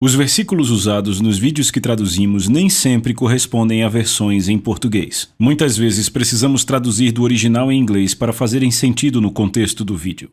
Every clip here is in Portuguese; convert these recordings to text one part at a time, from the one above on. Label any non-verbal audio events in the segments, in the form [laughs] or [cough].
Os versículos usados nos vídeos que traduzimos nem sempre correspondem a versões em português. Muitas vezes precisamos traduzir do original em inglês para fazerem sentido no contexto do vídeo.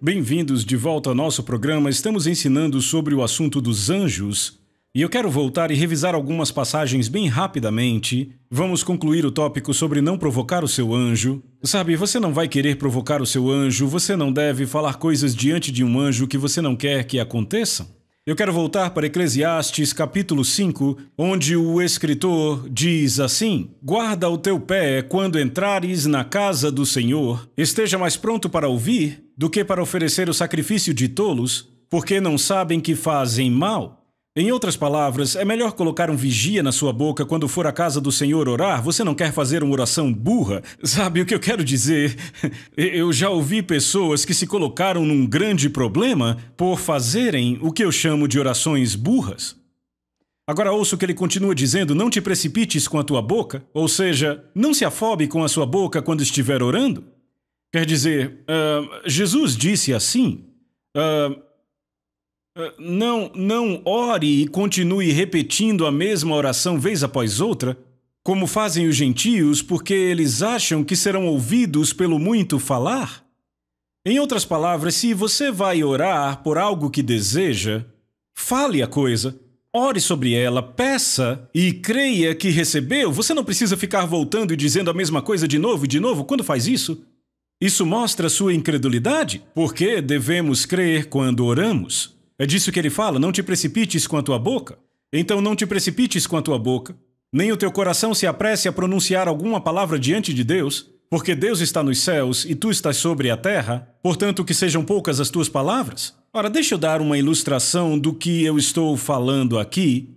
Bem-vindos de volta ao nosso programa. Estamos ensinando sobre o assunto dos anjos e eu quero voltar e revisar algumas passagens bem rapidamente. Vamos concluir o tópico sobre não provocar o seu anjo. Sabe, você não vai querer provocar o seu anjo, você não deve falar coisas diante de um anjo que você não quer que aconteçam. Eu quero voltar para Eclesiastes capítulo 5, onde o escritor diz assim: Guarda o teu pé quando entrares na casa do Senhor, esteja mais pronto para ouvir do que para oferecer o sacrifício de tolos, porque não sabem que fazem mal. Em outras palavras, é melhor colocar um vigia na sua boca quando for à casa do Senhor orar. Você não quer fazer uma oração burra? Sabe o que eu quero dizer? [laughs] Eu já ouvi pessoas que se colocaram num grande problema por fazerem o que eu chamo de orações burras. Agora ouço que ele continua dizendo: não te precipites com a tua boca, ou seja, não se afobe com a sua boca quando estiver orando. Quer dizer, uh, Jesus disse assim. Uh, ah, não, não ore e continue repetindo a mesma oração vez após outra, como fazem os gentios, porque eles acham que serão ouvidos pelo muito falar? Em outras palavras, se você vai orar por algo que deseja, fale a coisa, ore sobre ela, peça e creia que recebeu. Você não precisa ficar voltando e dizendo a mesma coisa de novo e de novo quando faz isso. Isso mostra sua incredulidade, porque devemos crer quando oramos. É disso que ele fala: não te precipites com a tua boca. Então não te precipites com a tua boca, nem o teu coração se apresse a pronunciar alguma palavra diante de Deus, porque Deus está nos céus e tu estás sobre a terra, portanto que sejam poucas as tuas palavras. Ora, deixa eu dar uma ilustração do que eu estou falando aqui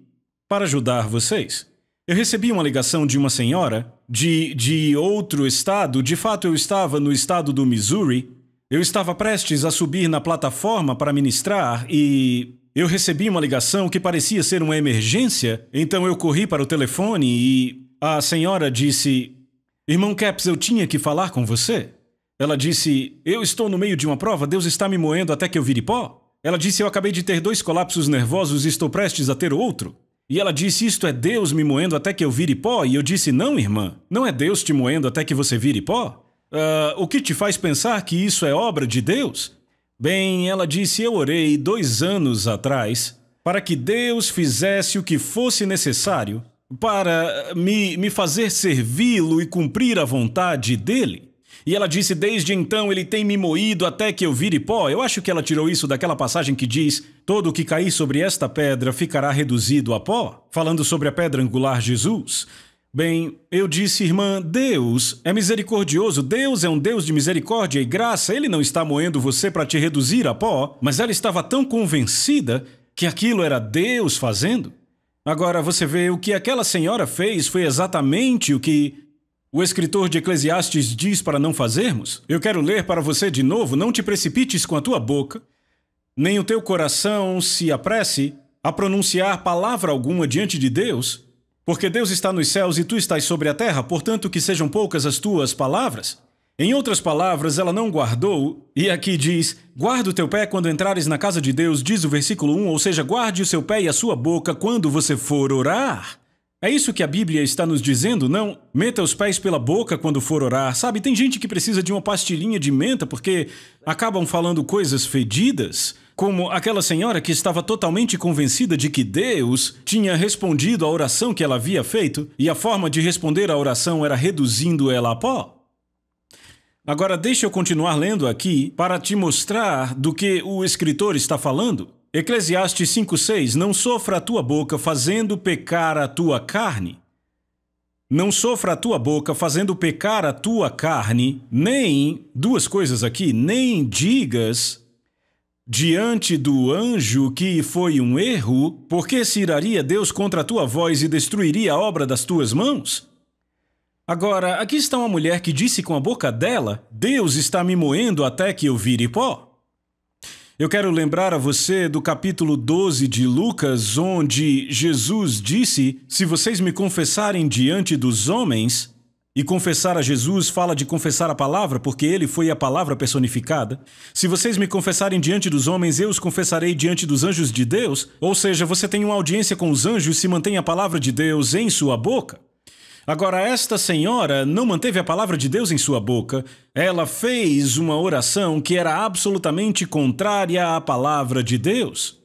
para ajudar vocês. Eu recebi uma ligação de uma senhora de, de outro estado, de fato eu estava no estado do Missouri, eu estava prestes a subir na plataforma para ministrar e. Eu recebi uma ligação que parecia ser uma emergência, então eu corri para o telefone e. A senhora disse: Irmão Caps, eu tinha que falar com você. Ela disse: Eu estou no meio de uma prova, Deus está me moendo até que eu vire pó. Ela disse: Eu acabei de ter dois colapsos nervosos e estou prestes a ter outro. E ela disse: Isto é Deus me moendo até que eu vire pó. E eu disse: Não, irmã, não é Deus te moendo até que você vire pó. Uh, o que te faz pensar que isso é obra de Deus? Bem, ela disse: Eu orei dois anos atrás para que Deus fizesse o que fosse necessário para me, me fazer servi-lo e cumprir a vontade dele. E ela disse: Desde então ele tem me moído até que eu vire pó. Eu acho que ela tirou isso daquela passagem que diz: Todo o que cair sobre esta pedra ficará reduzido a pó, falando sobre a pedra angular Jesus. Bem, eu disse, irmã, Deus é misericordioso, Deus é um Deus de misericórdia e graça, ele não está moendo você para te reduzir a pó, mas ela estava tão convencida que aquilo era Deus fazendo. Agora você vê o que aquela senhora fez foi exatamente o que o escritor de Eclesiastes diz para não fazermos. Eu quero ler para você de novo: não te precipites com a tua boca, nem o teu coração se apresse a pronunciar palavra alguma diante de Deus porque Deus está nos céus e tu estás sobre a terra, portanto, que sejam poucas as tuas palavras. Em outras palavras, ela não guardou, e aqui diz: guarda o teu pé quando entrares na casa de Deus, diz o versículo 1, ou seja, guarde o seu pé e a sua boca quando você for orar. É isso que a Bíblia está nos dizendo, não? Meta os pés pela boca quando for orar. Sabe, tem gente que precisa de uma pastilhinha de menta porque acabam falando coisas fedidas como aquela senhora que estava totalmente convencida de que Deus tinha respondido à oração que ela havia feito, e a forma de responder à oração era reduzindo ela a pó. Agora, deixa eu continuar lendo aqui para te mostrar do que o escritor está falando. Eclesiastes 5,6: Não sofra a tua boca fazendo pecar a tua carne. Não sofra a tua boca fazendo pecar a tua carne, nem, duas coisas aqui, nem digas Diante do anjo que foi um erro, por que se iraria Deus contra a tua voz e destruiria a obra das tuas mãos? Agora, aqui está uma mulher que disse com a boca dela: Deus está me moendo até que eu vire pó. Eu quero lembrar a você do capítulo 12 de Lucas, onde Jesus disse: Se vocês me confessarem diante dos homens, e confessar a Jesus fala de confessar a palavra, porque ele foi a palavra personificada. Se vocês me confessarem diante dos homens, eu os confessarei diante dos anjos de Deus. Ou seja, você tem uma audiência com os anjos se mantém a palavra de Deus em sua boca. Agora, esta senhora não manteve a palavra de Deus em sua boca. Ela fez uma oração que era absolutamente contrária à palavra de Deus.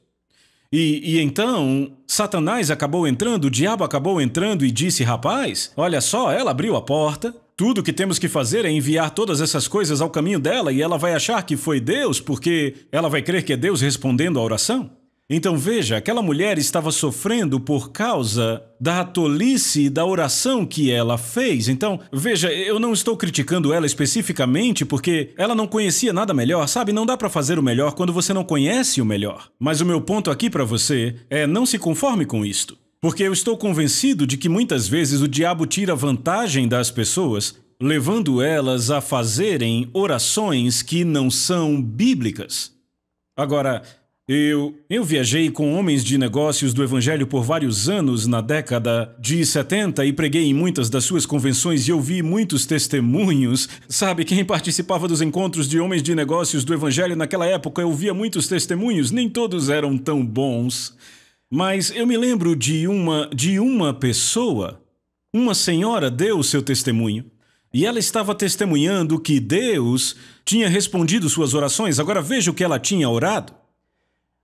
E, e, então, Satanás acabou entrando, o diabo acabou entrando e disse: Rapaz, olha só, ela abriu a porta. Tudo que temos que fazer é enviar todas essas coisas ao caminho dela e ela vai achar que foi Deus, porque ela vai crer que é Deus respondendo à oração. Então veja, aquela mulher estava sofrendo por causa da tolice da oração que ela fez. Então, veja, eu não estou criticando ela especificamente porque ela não conhecia nada melhor, sabe? Não dá para fazer o melhor quando você não conhece o melhor. Mas o meu ponto aqui para você é não se conforme com isto. Porque eu estou convencido de que muitas vezes o diabo tira vantagem das pessoas, levando elas a fazerem orações que não são bíblicas. Agora, eu, eu viajei com homens de negócios do Evangelho por vários anos na década de 70 e preguei em muitas das suas convenções e ouvi muitos testemunhos. Sabe, quem participava dos encontros de homens de negócios do Evangelho naquela época eu via muitos testemunhos, nem todos eram tão bons. Mas eu me lembro de uma, de uma pessoa. Uma senhora deu seu testemunho. E ela estava testemunhando que Deus tinha respondido suas orações. Agora veja o que ela tinha orado.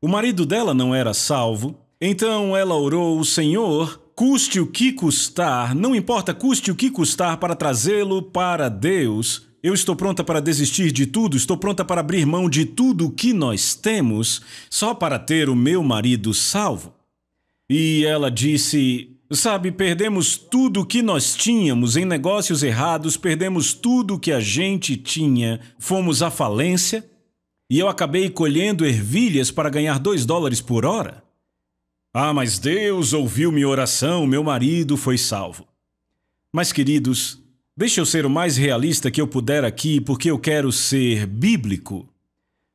O marido dela não era salvo, então ela orou: Senhor, custe o que custar, não importa custe o que custar para trazê-lo para Deus. Eu estou pronta para desistir de tudo, estou pronta para abrir mão de tudo o que nós temos só para ter o meu marido salvo. E ela disse: Sabe, perdemos tudo o que nós tínhamos em negócios errados, perdemos tudo o que a gente tinha, fomos à falência, e eu acabei colhendo ervilhas para ganhar dois dólares por hora? Ah, mas Deus ouviu minha oração, meu marido foi salvo. Mas, queridos, deixe eu ser o mais realista que eu puder aqui, porque eu quero ser bíblico.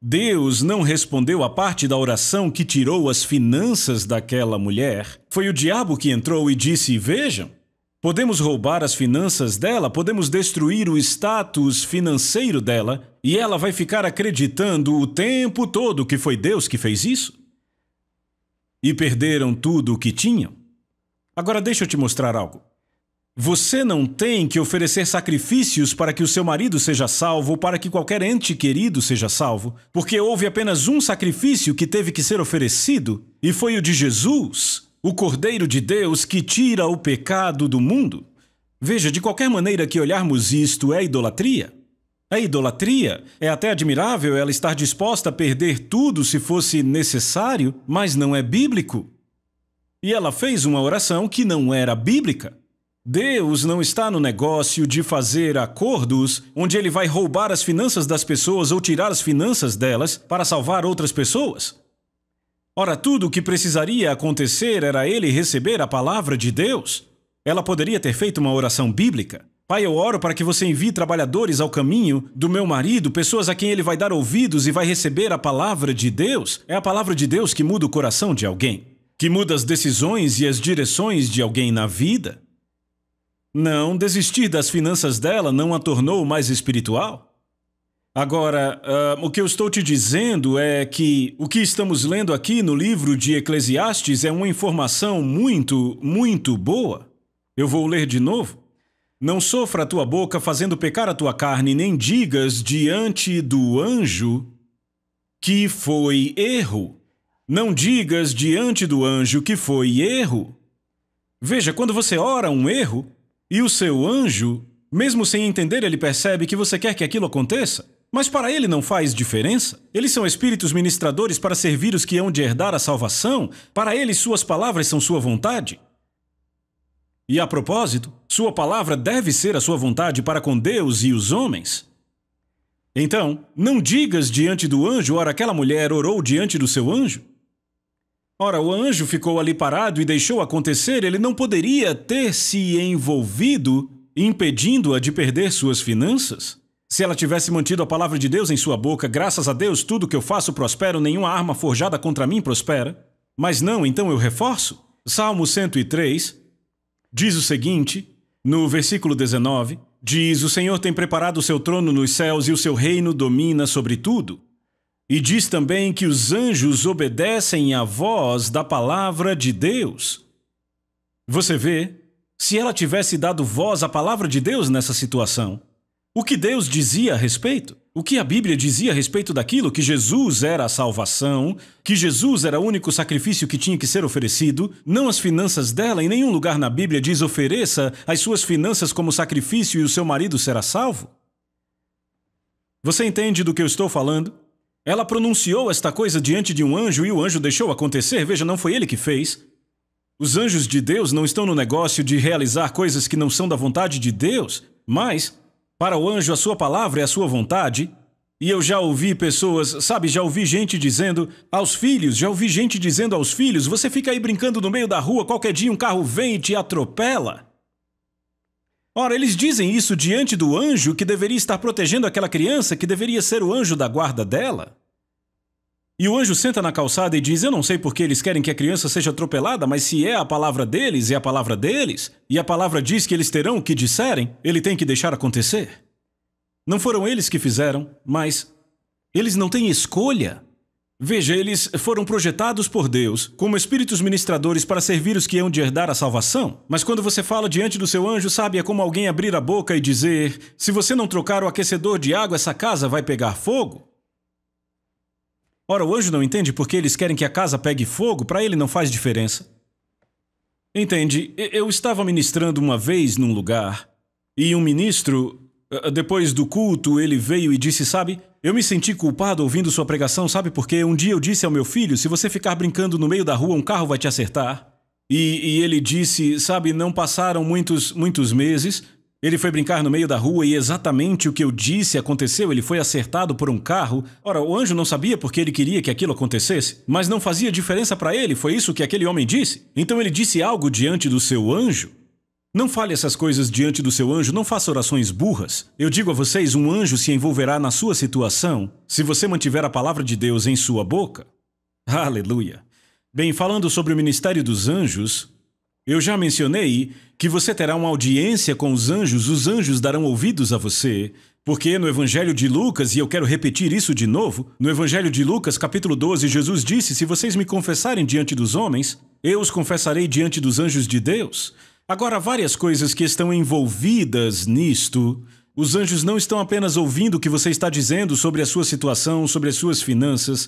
Deus não respondeu a parte da oração que tirou as finanças daquela mulher. Foi o diabo que entrou e disse: Vejam, podemos roubar as finanças dela, podemos destruir o status financeiro dela, e ela vai ficar acreditando o tempo todo que foi Deus que fez isso? E perderam tudo o que tinham? Agora deixa eu te mostrar algo. Você não tem que oferecer sacrifícios para que o seu marido seja salvo ou para que qualquer ente querido seja salvo, porque houve apenas um sacrifício que teve que ser oferecido, e foi o de Jesus, o Cordeiro de Deus que tira o pecado do mundo. Veja, de qualquer maneira que olharmos isto é idolatria. A idolatria é até admirável ela estar disposta a perder tudo se fosse necessário, mas não é bíblico. E ela fez uma oração que não era bíblica. Deus não está no negócio de fazer acordos onde ele vai roubar as finanças das pessoas ou tirar as finanças delas para salvar outras pessoas. Ora, tudo o que precisaria acontecer era ele receber a palavra de Deus. Ela poderia ter feito uma oração bíblica. Pai, eu oro para que você envie trabalhadores ao caminho do meu marido, pessoas a quem ele vai dar ouvidos e vai receber a palavra de Deus. É a palavra de Deus que muda o coração de alguém, que muda as decisões e as direções de alguém na vida. Não, desistir das finanças dela não a tornou mais espiritual. Agora, uh, o que eu estou te dizendo é que o que estamos lendo aqui no livro de Eclesiastes é uma informação muito, muito boa. Eu vou ler de novo. Não sofra a tua boca fazendo pecar a tua carne, nem digas diante do anjo que foi erro. Não digas diante do anjo que foi erro. Veja, quando você ora um erro e o seu anjo, mesmo sem entender, ele percebe que você quer que aquilo aconteça, mas para ele não faz diferença. Eles são espíritos ministradores para servir os que hão de herdar a salvação, para eles suas palavras são sua vontade. E a propósito, sua palavra deve ser a sua vontade para com Deus e os homens. Então, não digas diante do anjo, ora, aquela mulher orou diante do seu anjo? Ora, o anjo ficou ali parado e deixou acontecer, ele não poderia ter se envolvido impedindo-a de perder suas finanças? Se ela tivesse mantido a palavra de Deus em sua boca, graças a Deus tudo que eu faço prospera, nenhuma arma forjada contra mim prospera. Mas não, então eu reforço. Salmo 103, Diz o seguinte, no versículo 19: Diz: O Senhor tem preparado o seu trono nos céus e o seu reino domina sobre tudo. E diz também que os anjos obedecem à voz da palavra de Deus. Você vê, se ela tivesse dado voz à palavra de Deus nessa situação, o que Deus dizia a respeito? O que a Bíblia dizia a respeito daquilo que Jesus era a salvação, que Jesus era o único sacrifício que tinha que ser oferecido, não as finanças dela, em nenhum lugar na Bíblia diz ofereça as suas finanças como sacrifício e o seu marido será salvo? Você entende do que eu estou falando? Ela pronunciou esta coisa diante de um anjo e o anjo deixou acontecer, veja, não foi ele que fez. Os anjos de Deus não estão no negócio de realizar coisas que não são da vontade de Deus, mas para o anjo, a sua palavra é a sua vontade. E eu já ouvi pessoas, sabe, já ouvi gente dizendo aos filhos, já ouvi gente dizendo aos filhos: você fica aí brincando no meio da rua, qualquer dia um carro vem e te atropela. Ora, eles dizem isso diante do anjo que deveria estar protegendo aquela criança, que deveria ser o anjo da guarda dela. E o anjo senta na calçada e diz: Eu não sei porque eles querem que a criança seja atropelada, mas se é a palavra deles, é a palavra deles, e a palavra diz que eles terão o que disserem, ele tem que deixar acontecer. Não foram eles que fizeram, mas eles não têm escolha. Veja, eles foram projetados por Deus como espíritos ministradores para servir os que hão de herdar a salvação. Mas quando você fala diante do seu anjo, sabe, é como alguém abrir a boca e dizer: Se você não trocar o aquecedor de água, essa casa vai pegar fogo. Ora, o anjo não entende porque eles querem que a casa pegue fogo, para ele não faz diferença. Entende, eu estava ministrando uma vez num lugar e um ministro, eh, depois do culto, ele veio e disse: Sabe, eu me senti culpado ouvindo sua pregação, sabe, porque um dia eu disse ao meu filho: Se você ficar brincando no meio da rua, um carro vai te acertar. E, e ele disse: Sabe, não passaram muitos, muitos meses ele foi brincar no meio da rua e exatamente o que eu disse aconteceu. Ele foi acertado por um carro. Ora, o anjo não sabia porque ele queria que aquilo acontecesse, mas não fazia diferença para ele. Foi isso que aquele homem disse. Então ele disse algo diante do seu anjo. Não fale essas coisas diante do seu anjo, não faça orações burras. Eu digo a vocês: um anjo se envolverá na sua situação se você mantiver a palavra de Deus em sua boca. Aleluia. Bem, falando sobre o ministério dos anjos, eu já mencionei que você terá uma audiência com os anjos, os anjos darão ouvidos a você, porque no Evangelho de Lucas, e eu quero repetir isso de novo, no Evangelho de Lucas, capítulo 12, Jesus disse: Se vocês me confessarem diante dos homens, eu os confessarei diante dos anjos de Deus. Agora, várias coisas que estão envolvidas nisto. Os anjos não estão apenas ouvindo o que você está dizendo sobre a sua situação, sobre as suas finanças.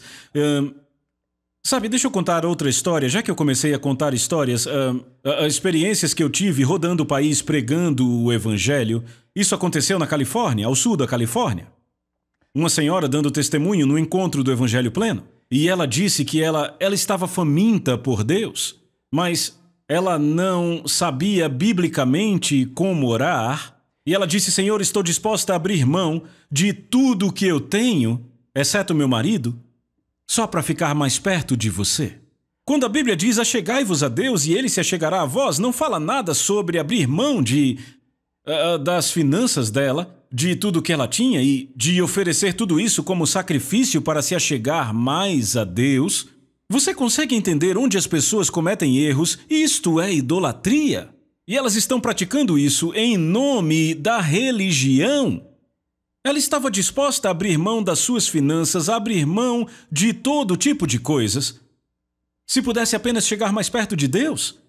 Sabe, deixa eu contar outra história. Já que eu comecei a contar histórias, uh, uh, experiências que eu tive rodando o país pregando o evangelho, isso aconteceu na Califórnia, ao sul da Califórnia. Uma senhora dando testemunho no encontro do evangelho pleno, e ela disse que ela, ela estava faminta por Deus, mas ela não sabia biblicamente como orar. E ela disse: Senhor, estou disposta a abrir mão de tudo que eu tenho, exceto meu marido, só para ficar mais perto de você. Quando a Bíblia diz achegai-vos a Deus e ele se achegará a vós, não fala nada sobre abrir mão de. Uh, das finanças dela, de tudo que ela tinha e de oferecer tudo isso como sacrifício para se achegar mais a Deus. Você consegue entender onde as pessoas cometem erros? Isto é idolatria. E elas estão praticando isso em nome da religião. Ela estava disposta a abrir mão das suas finanças, a abrir mão de todo tipo de coisas. Se pudesse apenas chegar mais perto de Deus.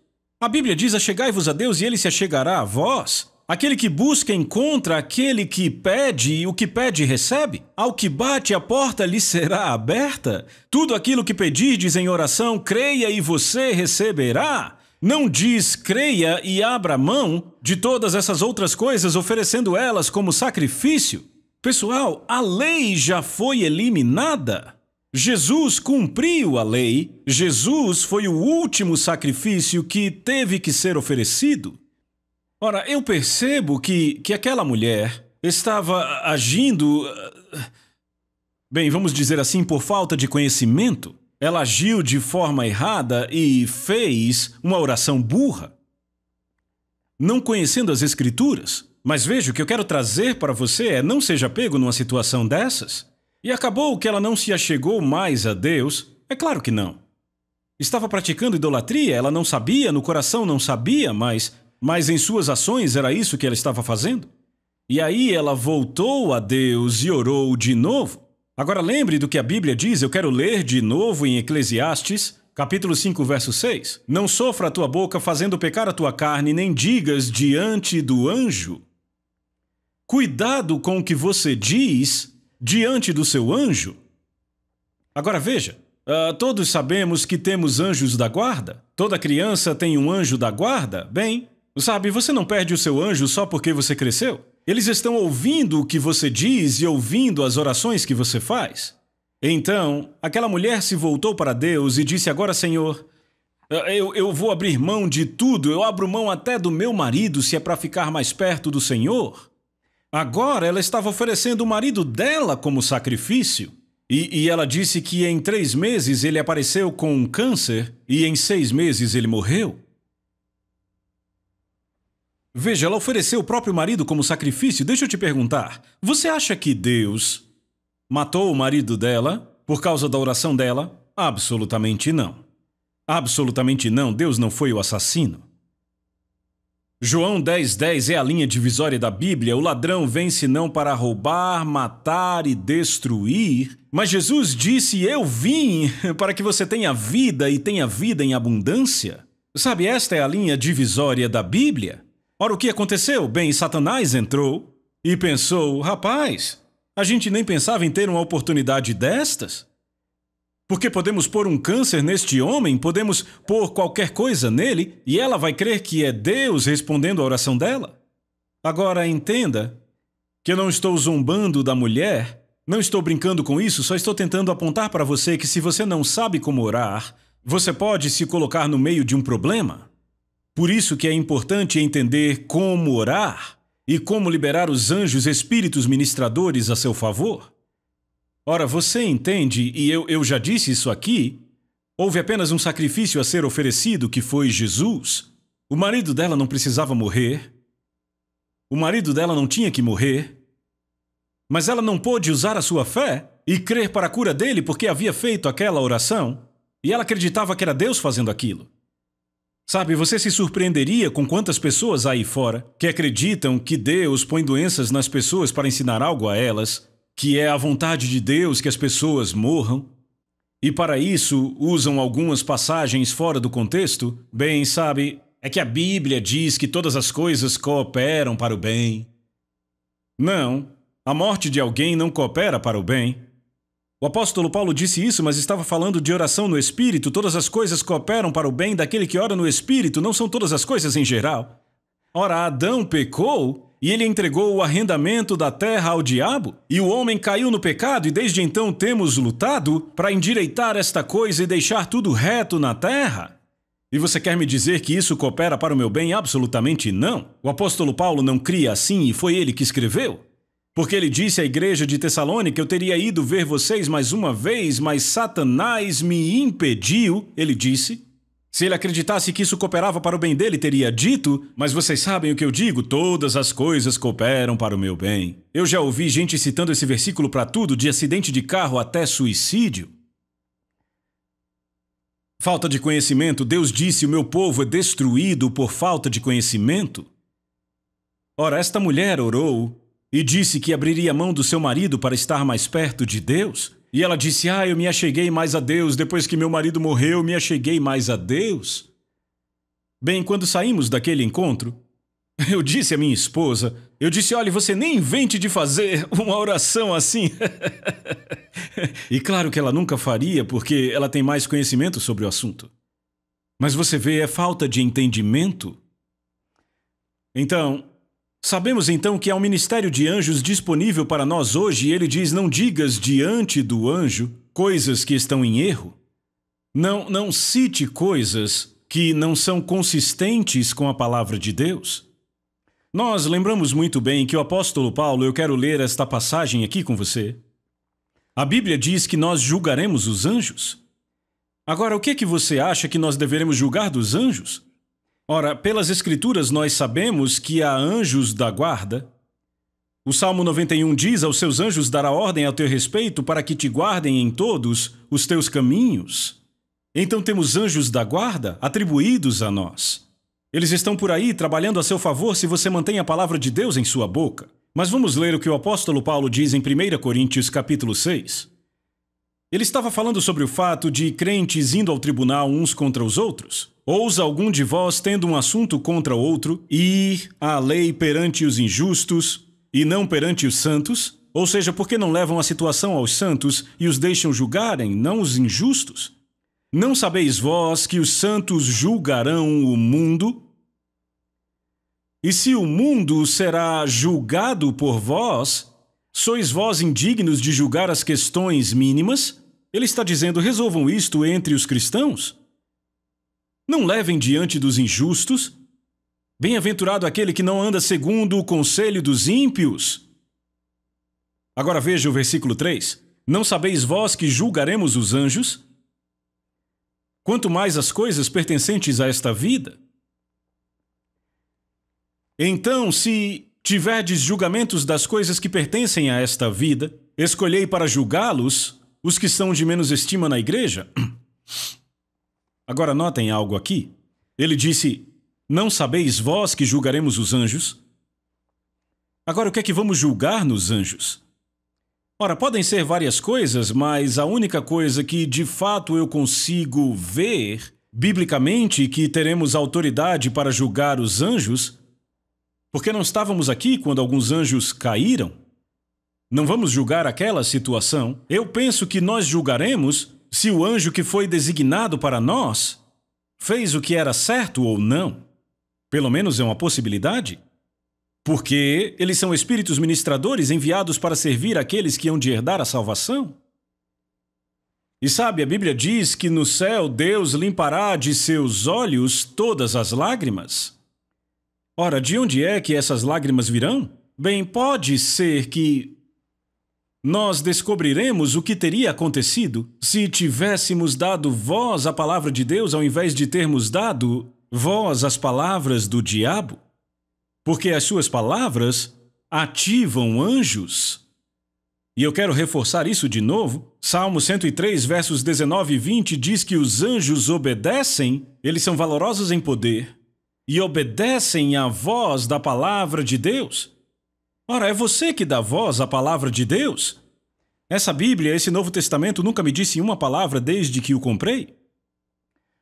A Bíblia diz: Achegai-vos a Deus e ele se achegará a vós. Aquele que busca encontra, aquele que pede e o que pede recebe. Ao que bate, a porta lhe será aberta. Tudo aquilo que pedirdes em oração, creia e você receberá. Não diz creia e abra mão de todas essas outras coisas, oferecendo elas como sacrifício. Pessoal, a lei já foi eliminada. Jesus cumpriu a lei. Jesus foi o último sacrifício que teve que ser oferecido. Ora, eu percebo que, que aquela mulher estava agindo. Eh, bem, vamos dizer assim, por falta de conhecimento. Ela agiu de forma errada e fez uma oração burra, não conhecendo as Escrituras. Mas veja, o que eu quero trazer para você é não seja pego numa situação dessas. E acabou que ela não se achegou mais a Deus? É claro que não. Estava praticando idolatria, ela não sabia, no coração não sabia, mas, mas em suas ações era isso que ela estava fazendo. E aí ela voltou a Deus e orou de novo. Agora lembre do que a Bíblia diz, eu quero ler de novo em Eclesiastes, capítulo 5, verso 6. Não sofra a tua boca fazendo pecar a tua carne, nem digas diante do anjo, Cuidado com o que você diz diante do seu anjo. Agora veja, uh, todos sabemos que temos anjos da guarda. Toda criança tem um anjo da guarda. Bem, sabe, você não perde o seu anjo só porque você cresceu. Eles estão ouvindo o que você diz e ouvindo as orações que você faz. Então, aquela mulher se voltou para Deus e disse: Agora, Senhor, ah, eu, eu vou abrir mão de tudo, eu abro mão até do meu marido se é para ficar mais perto do Senhor. Agora ela estava oferecendo o marido dela como sacrifício. E, e, ela disse que em três meses ele apareceu com um câncer e em seis meses ele morreu. Veja, ela ofereceu o próprio marido como sacrifício. Deixa eu te perguntar: você acha que Deus matou o marido dela por causa da oração dela? Absolutamente não. Absolutamente não, Deus não foi o assassino. João 10,10 10 é a linha divisória da Bíblia. O ladrão vem senão para roubar, matar e destruir. Mas Jesus disse: Eu vim [laughs] para que você tenha vida e tenha vida em abundância. Sabe, esta é a linha divisória da Bíblia. Ora, o que aconteceu? Bem, Satanás entrou e pensou: rapaz, a gente nem pensava em ter uma oportunidade destas. Porque podemos pôr um câncer neste homem, podemos pôr qualquer coisa nele, e ela vai crer que é Deus respondendo à oração dela? Agora entenda que eu não estou zombando da mulher, não estou brincando com isso, só estou tentando apontar para você que se você não sabe como orar, você pode se colocar no meio de um problema. Por isso que é importante entender como orar e como liberar os anjos espíritos ministradores a seu favor. Ora, você entende, e eu, eu já disse isso aqui, houve apenas um sacrifício a ser oferecido, que foi Jesus. O marido dela não precisava morrer. O marido dela não tinha que morrer. Mas ela não pôde usar a sua fé e crer para a cura dele porque havia feito aquela oração e ela acreditava que era Deus fazendo aquilo. Sabe, você se surpreenderia com quantas pessoas aí fora que acreditam que Deus põe doenças nas pessoas para ensinar algo a elas, que é a vontade de Deus que as pessoas morram, e para isso usam algumas passagens fora do contexto, bem, sabe, é que a Bíblia diz que todas as coisas cooperam para o bem. Não, a morte de alguém não coopera para o bem. O apóstolo Paulo disse isso, mas estava falando de oração no espírito. Todas as coisas cooperam para o bem daquele que ora no espírito, não são todas as coisas em geral. Ora, Adão pecou e ele entregou o arrendamento da terra ao diabo? E o homem caiu no pecado e desde então temos lutado para endireitar esta coisa e deixar tudo reto na terra? E você quer me dizer que isso coopera para o meu bem? Absolutamente não. O apóstolo Paulo não cria assim e foi ele que escreveu. Porque ele disse à igreja de Tessalônica: Eu teria ido ver vocês mais uma vez, mas Satanás me impediu, ele disse, se ele acreditasse que isso cooperava para o bem dele, teria dito, mas vocês sabem o que eu digo, todas as coisas cooperam para o meu bem. Eu já ouvi gente citando esse versículo para tudo, de acidente de carro até suicídio. Falta de conhecimento, Deus disse: O meu povo é destruído por falta de conhecimento. Ora, esta mulher orou e disse que abriria mão do seu marido para estar mais perto de Deus. E ela disse: Ah, eu me acheguei mais a Deus. Depois que meu marido morreu, me acheguei mais a Deus. Bem, quando saímos daquele encontro, [laughs] eu disse à minha esposa: Eu disse, olha, você nem invente de fazer uma oração assim. [laughs] e claro que ela nunca faria, porque ela tem mais conhecimento sobre o assunto. Mas você vê, é falta de entendimento. Então, Sabemos então que há um ministério de anjos disponível para nós hoje e ele diz: Não digas diante do anjo coisas que estão em erro. Não, não cite coisas que não são consistentes com a palavra de Deus. Nós lembramos muito bem que o apóstolo Paulo, eu quero ler esta passagem aqui com você. A Bíblia diz que nós julgaremos os anjos. Agora, o que é que você acha que nós deveremos julgar dos anjos? Ora, pelas Escrituras nós sabemos que há anjos da guarda. O Salmo 91 diz: Aos seus anjos dará ordem a teu respeito para que te guardem em todos os teus caminhos. Então temos anjos da guarda atribuídos a nós. Eles estão por aí trabalhando a seu favor se você mantém a palavra de Deus em sua boca. Mas vamos ler o que o apóstolo Paulo diz em 1 Coríntios capítulo 6. Ele estava falando sobre o fato de crentes indo ao tribunal uns contra os outros. Ousa algum de vós tendo um assunto contra outro, e à lei perante os injustos e não perante os santos? Ou seja, por que não levam a situação aos santos e os deixam julgarem, não os injustos? Não sabeis vós que os santos julgarão o mundo? E se o mundo será julgado por vós, sois vós indignos de julgar as questões mínimas? Ele está dizendo: resolvam isto entre os cristãos. Não levem diante dos injustos. Bem-aventurado aquele que não anda segundo o conselho dos ímpios. Agora veja o versículo 3. Não sabeis vós que julgaremos os anjos? Quanto mais as coisas pertencentes a esta vida? Então, se tiverdes julgamentos das coisas que pertencem a esta vida, escolhei para julgá-los os que são de menos estima na igreja? [clears throat] Agora notem algo aqui. Ele disse: Não sabeis vós que julgaremos os anjos? Agora, o que é que vamos julgar nos anjos? Ora, podem ser várias coisas, mas a única coisa que de fato eu consigo ver, biblicamente, que teremos autoridade para julgar os anjos, porque não estávamos aqui quando alguns anjos caíram, não vamos julgar aquela situação. Eu penso que nós julgaremos se o anjo que foi designado para nós fez o que era certo ou não. Pelo menos é uma possibilidade. Porque eles são espíritos ministradores enviados para servir aqueles que hão de herdar a salvação. E sabe, a Bíblia diz que no céu Deus limpará de seus olhos todas as lágrimas. Ora, de onde é que essas lágrimas virão? Bem, pode ser que nós descobriremos o que teria acontecido se tivéssemos dado voz à palavra de Deus ao invés de termos dado voz às palavras do diabo. Porque as suas palavras ativam anjos. E eu quero reforçar isso de novo. Salmo 103, versos 19 e 20 diz que os anjos obedecem, eles são valorosos em poder, e obedecem à voz da palavra de Deus. Ora, é você que dá voz à palavra de Deus? Essa Bíblia, esse Novo Testamento nunca me disse uma palavra desde que o comprei?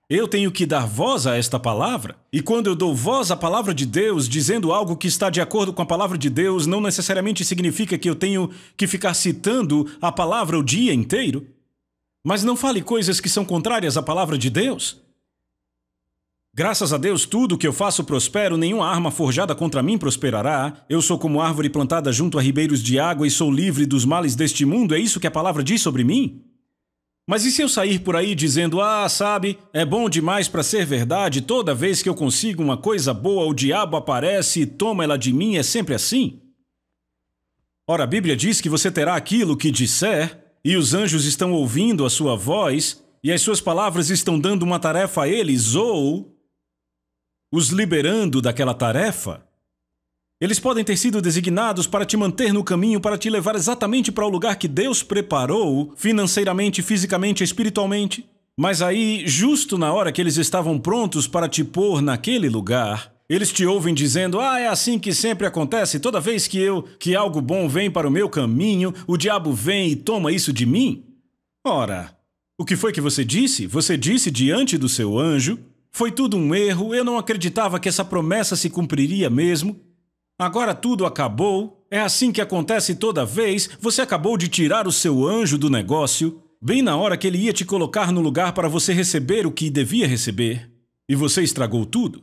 Eu tenho que dar voz a esta palavra, e quando eu dou voz à palavra de Deus, dizendo algo que está de acordo com a palavra de Deus, não necessariamente significa que eu tenho que ficar citando a palavra o dia inteiro. Mas não fale coisas que são contrárias à palavra de Deus. Graças a Deus, tudo que eu faço prospero, nenhuma arma forjada contra mim prosperará. Eu sou como árvore plantada junto a ribeiros de água e sou livre dos males deste mundo, é isso que a palavra diz sobre mim? Mas e se eu sair por aí dizendo: "Ah, sabe, é bom demais para ser verdade, toda vez que eu consigo uma coisa boa, o diabo aparece e toma ela de mim, é sempre assim"? Ora, a Bíblia diz que você terá aquilo que disser, e os anjos estão ouvindo a sua voz, e as suas palavras estão dando uma tarefa a eles, ou os liberando daquela tarefa, eles podem ter sido designados para te manter no caminho, para te levar exatamente para o lugar que Deus preparou, financeiramente, fisicamente, espiritualmente. Mas aí, justo na hora que eles estavam prontos para te pôr naquele lugar, eles te ouvem dizendo: "Ah, é assim que sempre acontece, toda vez que eu, que algo bom vem para o meu caminho, o diabo vem e toma isso de mim?" Ora, o que foi que você disse? Você disse diante do seu anjo foi tudo um erro, eu não acreditava que essa promessa se cumpriria mesmo. Agora tudo acabou. É assim que acontece toda vez. Você acabou de tirar o seu anjo do negócio, bem na hora que ele ia te colocar no lugar para você receber o que devia receber. E você estragou tudo.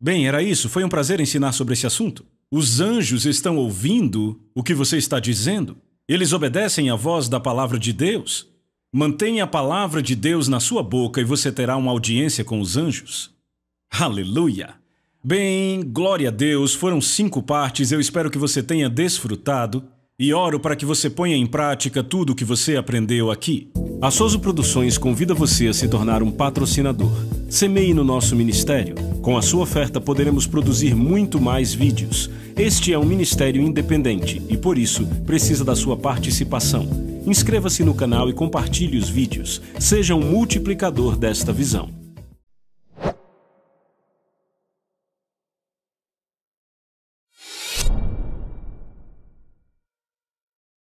Bem, era isso. Foi um prazer ensinar sobre esse assunto. Os anjos estão ouvindo o que você está dizendo. Eles obedecem à voz da palavra de Deus. Mantenha a palavra de Deus na sua boca e você terá uma audiência com os anjos. Aleluia! Bem, glória a Deus, foram cinco partes, eu espero que você tenha desfrutado e oro para que você ponha em prática tudo o que você aprendeu aqui. A Soso Produções convida você a se tornar um patrocinador. Semeie no nosso ministério. Com a sua oferta poderemos produzir muito mais vídeos. Este é um ministério independente e, por isso, precisa da sua participação. Inscreva-se no canal e compartilhe os vídeos. Seja um multiplicador desta visão.